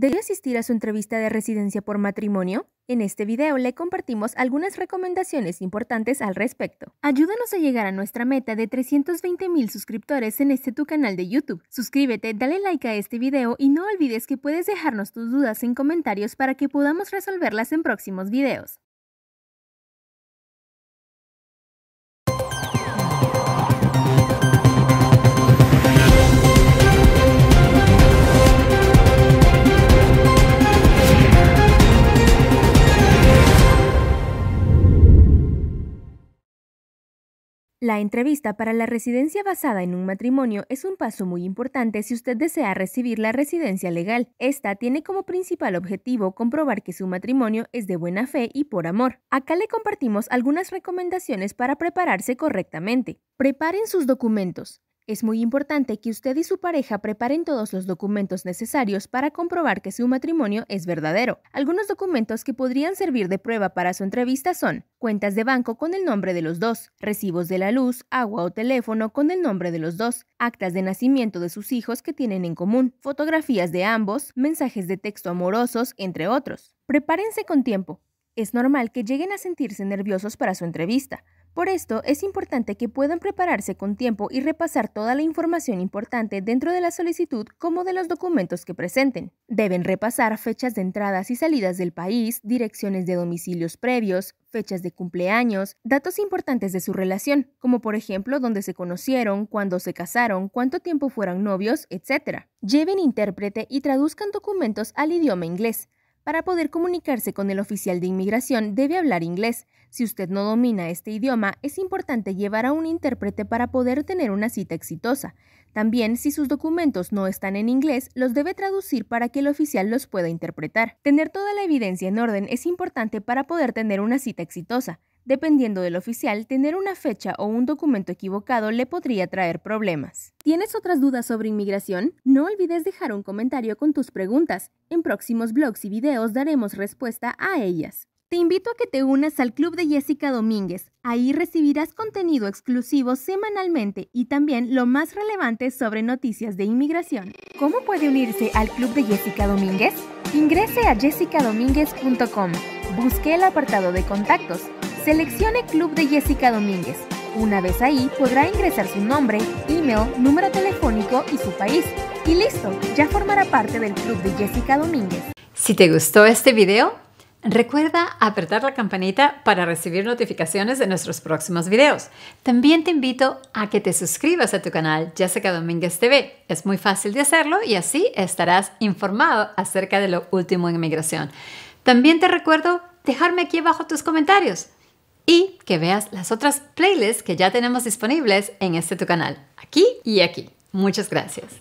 ¿Debe asistir a su entrevista de residencia por matrimonio? En este video le compartimos algunas recomendaciones importantes al respecto. Ayúdanos a llegar a nuestra meta de 320 mil suscriptores en este tu canal de YouTube. Suscríbete, dale like a este video y no olvides que puedes dejarnos tus dudas en comentarios para que podamos resolverlas en próximos videos. La entrevista para la residencia basada en un matrimonio es un paso muy importante si usted desea recibir la residencia legal. Esta tiene como principal objetivo comprobar que su matrimonio es de buena fe y por amor. Acá le compartimos algunas recomendaciones para prepararse correctamente. Preparen sus documentos. Es muy importante que usted y su pareja preparen todos los documentos necesarios para comprobar que su matrimonio es verdadero. Algunos documentos que podrían servir de prueba para su entrevista son cuentas de banco con el nombre de los dos, recibos de la luz, agua o teléfono con el nombre de los dos, actas de nacimiento de sus hijos que tienen en común, fotografías de ambos, mensajes de texto amorosos, entre otros. Prepárense con tiempo. Es normal que lleguen a sentirse nerviosos para su entrevista. Por esto es importante que puedan prepararse con tiempo y repasar toda la información importante dentro de la solicitud como de los documentos que presenten. Deben repasar fechas de entradas y salidas del país, direcciones de domicilios previos, fechas de cumpleaños, datos importantes de su relación, como por ejemplo dónde se conocieron, cuándo se casaron, cuánto tiempo fueron novios, etc. Lleven intérprete y traduzcan documentos al idioma inglés. Para poder comunicarse con el oficial de inmigración debe hablar inglés. Si usted no domina este idioma, es importante llevar a un intérprete para poder tener una cita exitosa. También, si sus documentos no están en inglés, los debe traducir para que el oficial los pueda interpretar. Tener toda la evidencia en orden es importante para poder tener una cita exitosa. Dependiendo del oficial, tener una fecha o un documento equivocado le podría traer problemas. ¿Tienes otras dudas sobre inmigración? No olvides dejar un comentario con tus preguntas. En próximos blogs y videos daremos respuesta a ellas. Te invito a que te unas al Club de Jessica Domínguez. Ahí recibirás contenido exclusivo semanalmente y también lo más relevante sobre noticias de inmigración. ¿Cómo puede unirse al Club de Jessica Domínguez? Ingrese a jessicadomínguez.com. Busque el apartado de contactos Seleccione Club de Jessica Domínguez. Una vez ahí podrá ingresar su nombre, email, número telefónico y su país. Y listo, ya formará parte del Club de Jessica Domínguez. Si te gustó este video, recuerda apretar la campanita para recibir notificaciones de nuestros próximos videos. También te invito a que te suscribas a tu canal Jessica Domínguez TV. Es muy fácil de hacerlo y así estarás informado acerca de lo último en inmigración. También te recuerdo dejarme aquí abajo tus comentarios y que veas las otras playlists que ya tenemos disponibles en este tu canal, aquí y aquí. Muchas gracias.